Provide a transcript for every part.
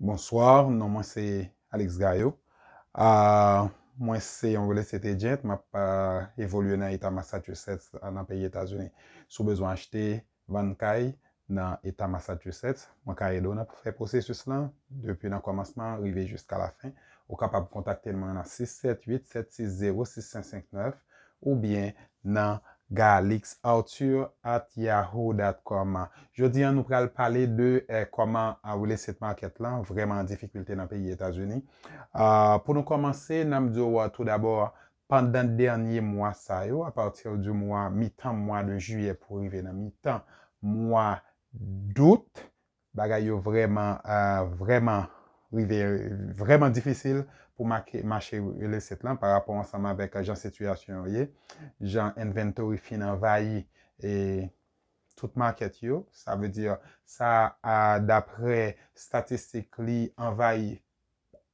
Bonsoir, nou mwen se Alex Gayo. Ah, mwen se yon veles ete djent, mwen pa evoluye nan EtaMassachuset nan peyi Etasouni. Sou bezwen achete vankay nan EtaMassachuset. Mwen ka edo nan pre-prosesus lan, depi nan komansman, rive jusqu ala fin. Ou kapab kontakte mwen nan 678-760-6559 ou bien nan... Galiks Arthur at yahoo.com Jodi an nou pral pale de eh, koman a oule set market lan Vreman difikulte nan peyi Etasuni ah, Poun nou komanse nan mdi ouwa tout dabor Pandan denye mwa sa yo A partir di mwa mitan mwa de juye pou rive nan mitan mwa dout Bagay yo vreman ah, vreman rive vreman difisil pou mache yle set lan, par rapport ansama vek a jan situasyon, jan inventory fin avayi, e tout market yo, sa ve dir, sa a dapre statistik li, avayi,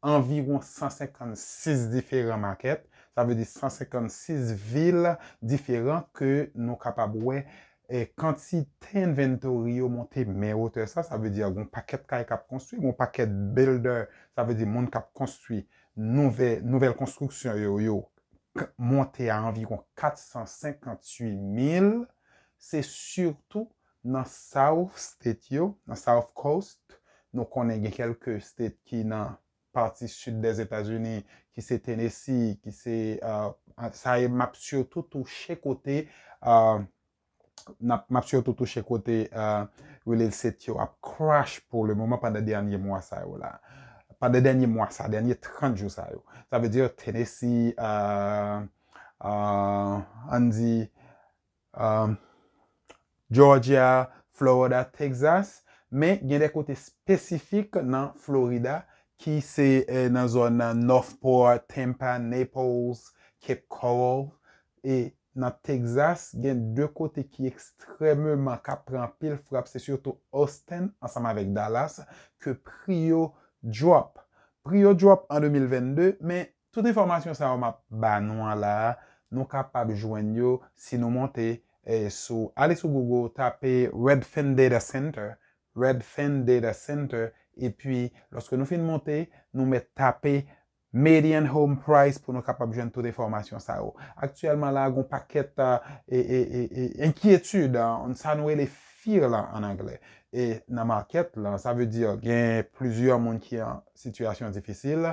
anviron 156 diferent market, sa ve dir 156 vil, diferent, ke nou kapab we, e kantite inventory yo monte, me wote sa, sa ve dir, yon paket kay kap konstwi, yon paket builder, sa ve dir, moun kap konstwi, nouvel konstruksyon yo yo monte anviron 458 mil se surtout nan South State yo nan South Coast nou konen gen kelke state ki nan parti sud de Etasuni ki se Tennessee ki se euh, sa e map surtout touche euh, kote map surtout touche kote wile l set yo ap crash pou le mouman pande danyen mwa sa yo la an de denye mwa sa, denye 30 jou sa yo. Sa vè dir Tennessee, euh, euh, an di euh, Georgia, Florida, Texas, men gen de kote spesifik nan Florida, ki se nan zona Northport, Tampa, Naples, Cape Coral, e nan Texas, gen de kote ki ekstremement kapran pil frap, se surtout Austin, ansama vek Dallas, ke priyo Drop, priyo drop an 2022, men toute informasyon sa ou map, ba nou an la, nou kapab jwen yo, si nou monte eh, sou, ale sou Google, tape Redfin Data Center, Redfin Data Center, e pi, loske nou fin monte, nou met tape Median Home Price pou nou kapab jwen toute informasyon sa ou. Oh. Aktiyelman la, goun paket e euh, enkyetude, an sa nou e le fin. la an angle. E nan market la, sa ve dire gen plizur moun ki an situasyon difisil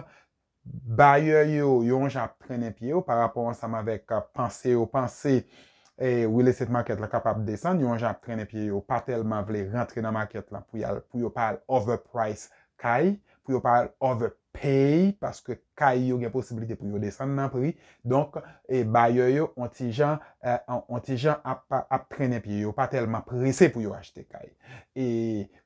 baye yo, yon jap prene pi yo par rapport saman vek euh, panse yo, panse wile set market la kapap desen, yon jap prene pi yo, patel man vle rentre nan market la pou yo pal overprice kay, pou yo pal overprice pey, paske kay yo gen posibilite pou yo desan nan pri, donk, e bayo yo, onti jan, eh, onti jan ap prene pi yo, pa telman prese pou yo achete kay. E,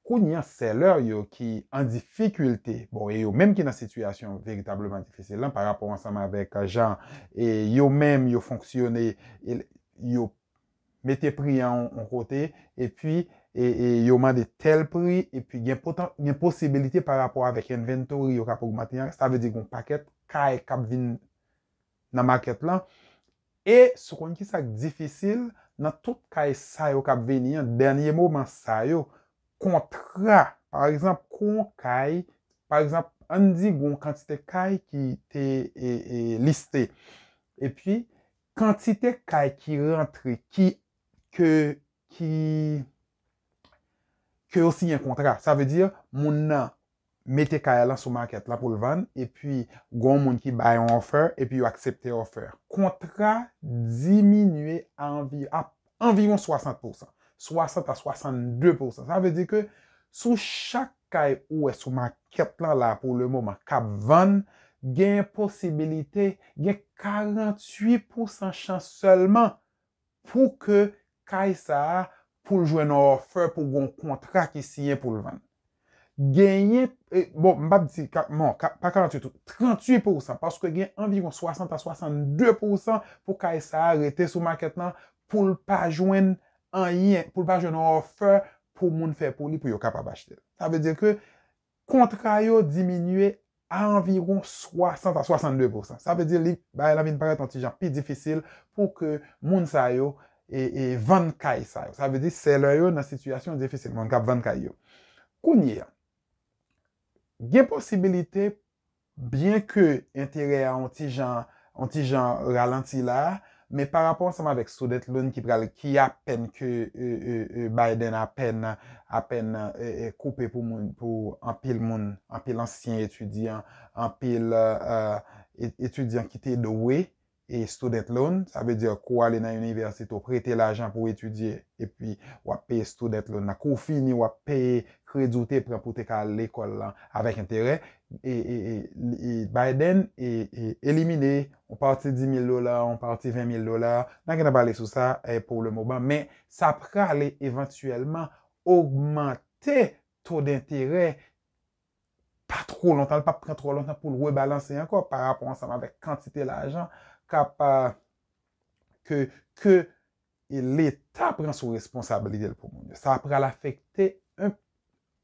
kou nyan seler yo, ki an difikulte, bon, e yo menm ki nan situasyon veritableman difise lan, par rapport ansama vek jan, e yo menm yo fonksyone, e yo mette pri an on kote, e pi, E, e yo man de tel pri, e pi gen posibilite par rapport avek inventori yo ka pou mati yan, sa ve di goun paket, kay e kap vin nan market lan, e sou kon ki sak difisil, nan tout kay e sayo kap vin yan, denye mouman sayo, kontra, par exemple, kon kay, par exemple, an di goun kantite kay ki te liste, e pi, kantite kay ki rentre, ki, ki, ki, ke osi yon kontra. Sa ve dir, moun nan, mete kaya lan sou market la pou lvan, epi, goun moun ki bayon offer, epi, yo aksepte offer. Kontra diminwe anviron 60%. 60 a 62%. Sa ve dir ke, sou chak kaya ou e sou market la pou lman, kapvan, gen posibilite, gen 48% chan seman, pou ke kaya sa a, pou l jwen a ofer pou goun kontrak ki siye pou l vane. Eh, bon, gen yon, bon, mbap di, moun, pa kalantitou, 38% paske gen anviron 60-62% pou ka yon sa arete sou market nan pou l pa jwen an yon, pou l pa jwen a ofer pou moun fe pou li pou yo kap apache de. Sa ve dir ke kontra yo diminue anviron 60-62%. Sa ve dir li ba yon avin paret an ti jan pi difisil pou ke moun sa yo E, e vankay sa yo. Sa ve di selo yo nan situasyon defisitman kap vankay yo. Kounye, gen posibilite, bian ke entere an ti jan ralanti la, me par rapport seman vek sou det loun ki pral ki apen ke Biden apen koupe pou anpil moun, anpil ansyen etudyan, anpil etudyan ki te do wey, e student loan, sa ve diyo ko ale nan universite, ou prete l'ajan pou etudye e pi wap pe student loan na kofi ni wap pe kredite pre pote ka l'ekol lan, avek entere, e Biden e elimine ou parti 10.000 lola, ou parti 20.000 lola, nan gen eh, a pale sou sa pou le mouban, men sa pre ale eventuellement augmente to d'entere pa tro lontan, pa pre tro lontan pou l'we balanse anko, par rapport anseman vek kantite l'ajan kapa ke l'Etat pren sou responsabili del pou moun. Sa apre al afekte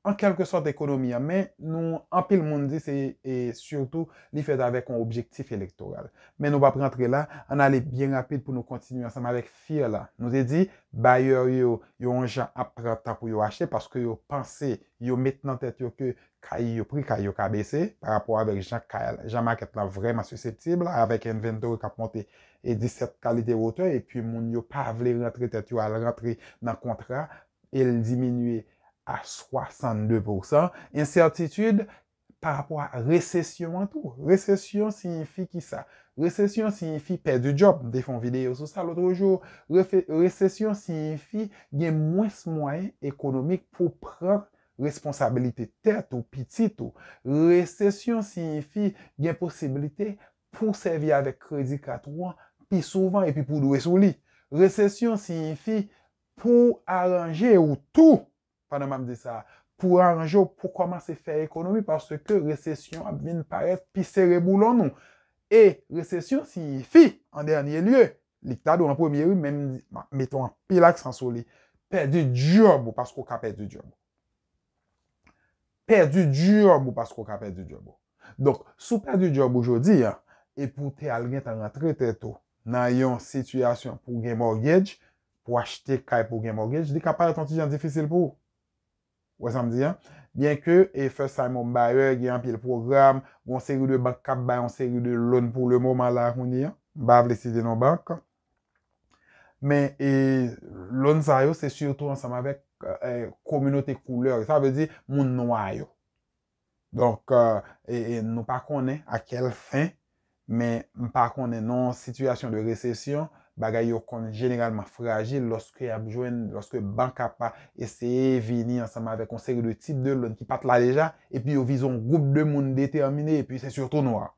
en kelke sort ekonomi ya men, nou anpil moun disi e surtout li fet avè kon objektif elektoral. Men nou pa prentre la, an ale bien rapide pou nou kontinu anseman avèk fir la. Nou se di, bayer yo, yo anjan apre ta pou yo achete paske yo panse, yo met nan tet yo ke kaya yo pri, kaya yo kabe se, par apwa de Jean-Marc et la vreman susceptible, avèk inventori kap monte et diset kalite wote, et pi moun yo pa vle rentre tet yo al rentre nan kontra, el diminue a 62%. Insertitude par apwa resesyon an tou. Resesyon signifi ki sa? Resesyon signifi pe de job, defon videyo sou sa loutro jou. Resesyon signifi gen mwes mwen ekonomik pou pran responsabilite tèto pi tito. Resesyon sinifi gen posibilite pou sevi avè kredi katouan pi souvan e pi pou dwe souli. Resesyon sinifi pou aranje ou tou panamam de sa. Pou aranje ou pou koman se fè ekonomi parce ke resesyon ap bin paret pi sè reboulon nou. E resesyon sinifi an dernye lye likta do nan premieri men meton pilak san souli perdi djobou pasko ka perdi djobou. Perdu diob ou pasko ka perdu diob ou. Donk, sou perdu diob ou jodi an, e pou te al gen tan rentre te to, nan yon sityasyon pou gen mortgage, pou achete kaj pou gen mortgage, di ka pala ton tijan difisil pou. Wè samdi an. Bien ke, e fè sa yon mba ye, gen an pi l programe, mwen se yon de bank kap bay, mwen se yon de loun pou le mouman la kouni an, mba vle si denon bank. Men, e loun zayou, se syo tou ansam avek, Eh, eh, komunote kouleur E sa vezi moun noua yo Donk E euh, nou pa konen akel fin Men mpa konen non Situasyon de resesyon Bagay yo konen generalman fragil Lorske banka pa Eseye vini ansama avek Onsege de tit de loun ki pat la deja E pi yo vizon goup de moun detemine E pi se surtout noua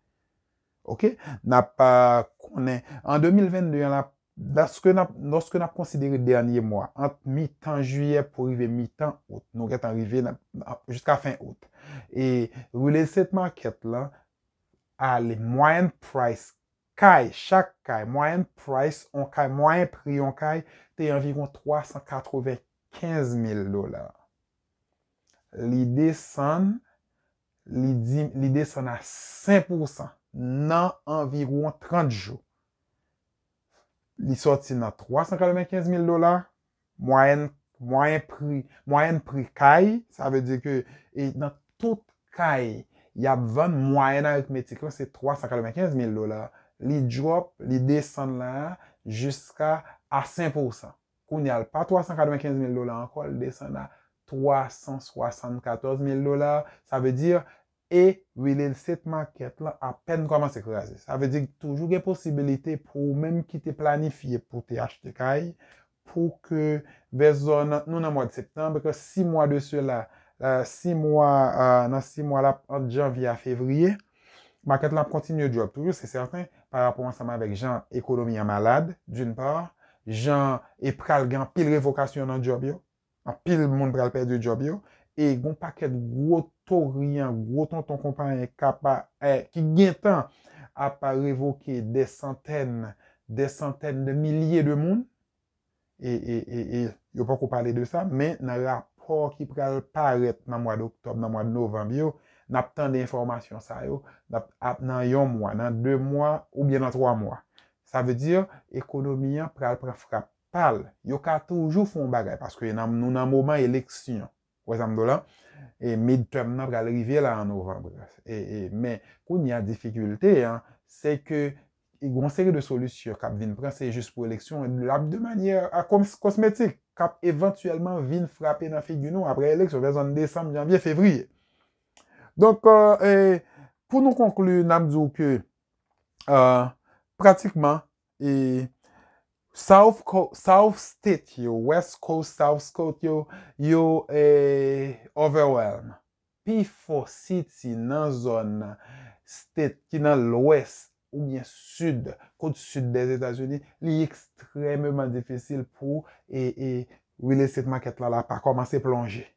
Ok Napa konen En 2022 napa Danske nan pronsidere danyye mwa, ant mi tan juye pou rive mi tan out, nou get an rive jiska fin out, e roule se te market la, a le moyen price, kaj, chak kaj, moyen price, on kaj, moyen pri, on kaj, te environ 395,000 dolar. Li desen, li desen a 5%, nan environ 30 jou. li soti nan 395,000 dolar, mwayen pri, mwayen pri kaj, sa ve di ke, e nan tout kaj, y ap ven mwayen an utmetik, kwa se 395,000 dolar, li drop, li desen la, jiska a 5%, kwa ni al pa 395,000 dolar, an kwa li desen la, 374,000 dolar, sa ve di, sa ve di, e wile l set ma ket la apen koman se krasi. Sa ve dik toujou gen posibilite pou menm ki te planifiye pou te achte kay, pou ke bezon nou nan mwa de septembe, ke si mwa de euh, sou euh, la, nan si mwa la, an jan via fevriye, ma ket la kontin yo job toujou, se sèrten, par rapport anseman vek jan ekonomi ya malade, d'un par, jan e pral gen pil revokasyon an job yo, an pil moun pral perdi yo job yo, e goun paket gwo toujou, to riyan, gros ton ton kompanyen kapa e, ki gintan ap pale evoke de santen, de santen de milye de moun, e, e, e, yo pa ko pale de sa, men nan rapor ki pale paret nan mwa de oktob, nan mwa de novambi yo, nap tan de informasyon sa yo, ap nan yon mwa, nan de mwa, ou bien nan troa mwa. Sa ve dir, ekonomiya pale pre fra pale, yo ka toujou fon bagay, paske nou nan mouman eleksyon, wè zanm do lan, e mid term nan pral rive la an novembre. E, e, men, kou ni an difikulte, se ke y goun seri de solusyon kap vin pranse jist pou eleksyon, lak de manye a kosmetik, kap evantuellement vin frape nan figyounou apre eleksyon, rezon december, janvier, fevriye. Donk, euh, e, pou nou konklu nan dzo ke euh, pratikman e South Coast, South State yo, West Coast, South Coast yo, yo e overwhelm. Pi fo city nan zon, state ki nan l west ou mwen sud, kote sud des Etats-Unis, li ekstrememan difisil pou e wille sit maket la la pa komanse plonje.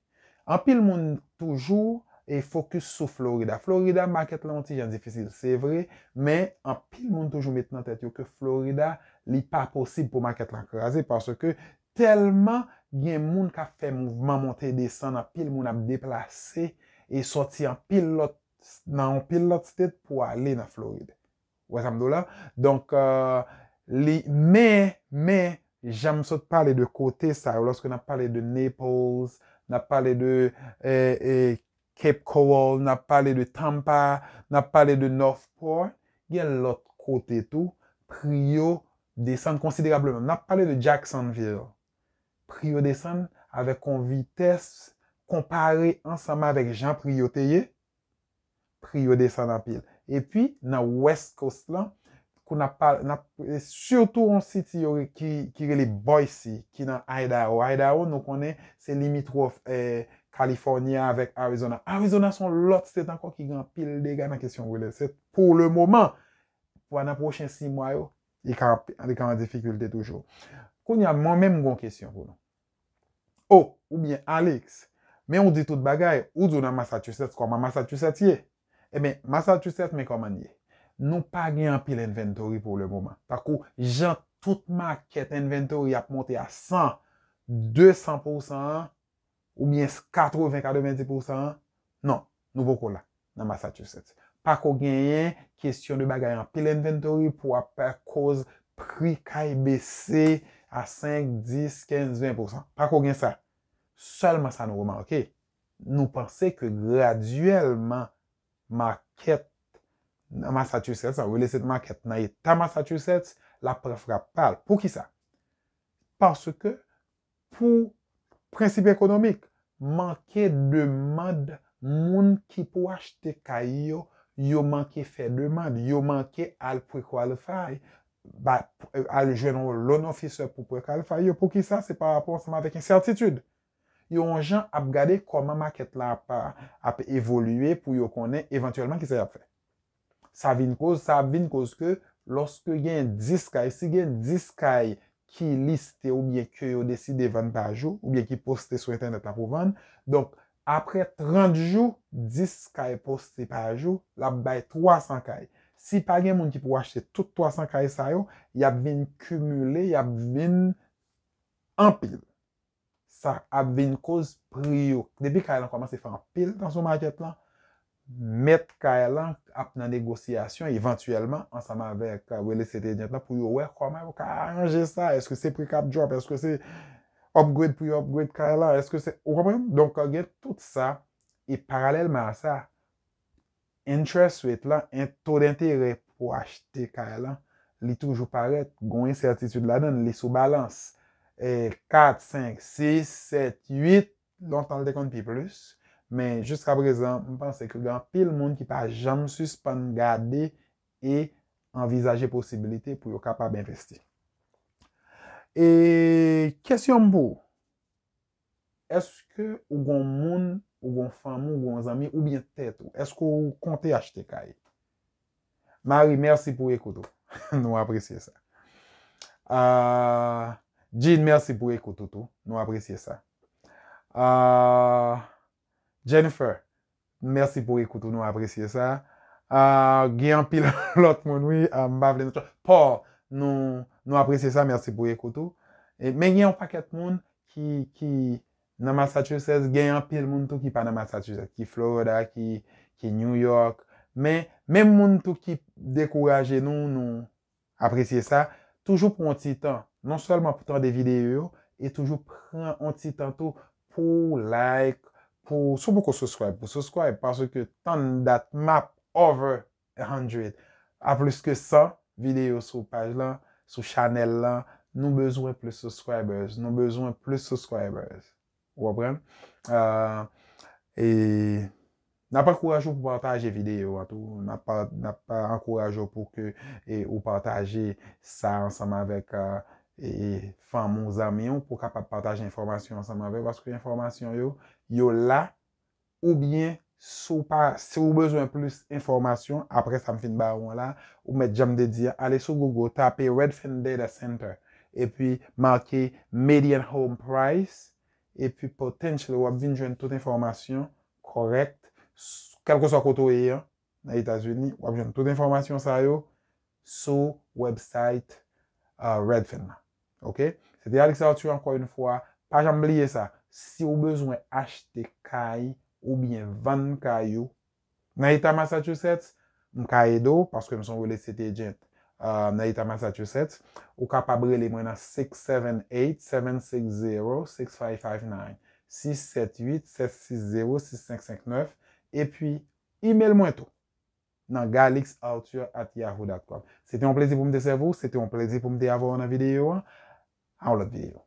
An pil moun toujou e fokus sou Florida. Florida maket lan ti jan difisil, se vre, men an pil moun toujou met nan tet yo ke Florida, li pa posib pou man ket lankreze, parce ke telman gen moun ka fe mouvman monte desan, nan pil moun ap deplase, e soti nan pil lot stit pou ale nan Floride. Ou asam do la? Donk, euh, li, men, men, jam sot pale de kote sa, ou loske nan pale de Naples, nan pale de e, e, Cape Coral, nan pale de Tampa, nan pale de Northport, gen lot kote tou, priyo, Desan konsiderableman. Na pale de Jacksonville. Priyo desan avè kon vitès kompare ansama avèk Jean Priyoteye. Priyo desan apil. E pi, nan West Coast lan, kou na pale, na, sèrtou yon siti yore ki re le boy si, ki nan Idaho. Idaho nou konè se limit wòf California avèk Arizona. Arizona son lot sè tanko ki gen apil de gana kèsyon wèle. Sè pou le moman pou an aprochen si mwayo, I ka an difikulte toujou. Koun ya moun menm goun kesyon kou nou. Oh, ou ou mien Alex, men ou di tout bagay, ou di ou nan Massachusetts koman Massachusetts ye? Emen, Massachusetts men koman ye? Nou pa gen api l'inventory pou le mouman. Pakou, jen tout ma ket inventory ap monte a 100, 200%, ou mien 80, 90%, nan nou pou kou la nan Massachusetts. pa kou genyen, kestyon de bagay an pil inventory, pou apè kouz, prik ay bese, a 5, 10, 15, 20%, pa kou genyen sa, salman sa nou ou manke, nou panse ke graduelman, ma ket, nan masatuse, sa ou lese te ma ket, nan yeta masatuse, la prefra pal, pou ki sa? Paske, pou, prinsipi ekonomik, manke de mad, moun ki pou achte kayyo, yo manke fè demande, yo manke al pre-kwalifay, al jenon lon ofise pou pre-kwalifay, yo pou ki sa se par rapport seman vek yon certitude. Yon jan ap gade koman maket la ap evolue pou yo konen eventuellement ki se ap fè. Sa vin kouz, sa vin kouz ke loske gen diskay, si gen diskay ki liste ou bie ki yo deside vande pa ajou, ou bie ki poste sou eten de ta pou vande, donk, apre 30 jou, 10 kae posti pa jou, la bay 300 kae. Si pa gen moun ki pou achete tout 300 kae sa yo, y ap vin kumule, y ap vin an pil. Sa ap vin kouz priyo. Depi kae lan koman se fè an pil dans sou market lan, met kae lan ap nan negosyasyon, eventuellement, ansama avèk uh, wè lè sete djent la, pou yo wè koman wè ka aranje sa, eske se pri kap job, eske se... upgrade pou yo upgrade kaya la, eske se, ou repren, donk aget tout sa, e paralelman a sa, interest rate la, en to d'intere pou achete kaya la, li toujou paret, gwen certitude la den, li sou balans, 4, 5, 6, 7, 8, donk talte kon pi plus, men, jist ka prezant, mpense ki gen pil moun ki pa jan suspan gade, e envizaje posibilite pou yo kapab investe. E kesyon bou, eske ou goun moun, ou goun fam, ou goun zami, ou bin tetou, eske ou konte yache te kaye? Mari, mersi pou ekoutou. Nou apresye sa. Jean, mersi pou ekoutoutou. Nou apresye sa. Jennifer, mersi pou ekoutou. Nou apresye sa. Guyan pil lot moun, wii, mbavle. Paul, nou... Nou apresye sa, mersi pou yekoutou. Men gen yon paket moun ki nan Massachusetts, gen yon pil moun tou ki pa nan Massachusetts, ki Florida, ki New York. Men moun tou ki dekouraje nou, nou apresye sa, toujou pou an titan, non solman pou tan de videyo, e toujou pren an titan tou pou like, pou sou pou ko subscribe, pou subscribe, parce que tan dat map over 100, a plus ke 100 videyo sou page la, sou chanel la, nou bezwen plus subscribers, nou bezwen plus subscribers, ou apren, ah, e, nan pa kourajou pou partaje videyo atou, nan pa, nan pa kourajou pou ke e, ou partaje sa ansaman vek, e, e, fan moun zamiyon pou kapat partaje informasyon ansaman vek, sou pa, si ou bezwen plus informasyon, apre sa m fin baron la, ou met jam dedir, ale sou Google tape Redfin Data Center, e pi marke Median Home Price, e pi potensye wap vin jwen tout informasyon korekt, kel ko sa koto e yon, nan Itazwini, wap jwen tout informasyon sa yo, sou website Redfin. Ok? Se de Alex Arthur, anko yon fwa, pa jamb liye sa, si ou bezwen achte kayi, Ou byen van mkayou. Na ita Massachusetts. Mkaye do. Paske mson wile sete djen. Euh, Na ita Massachusetts. Ou kapabre li mwen a 678-760-6559. 678-760-6559. E pi. E-mail mwen tou. Nan galixouture at yahoo.com. Sete mwen plezi pou mte sevo. Sete mwen plezi pou mte avou an a videyo. An ou lot videyo.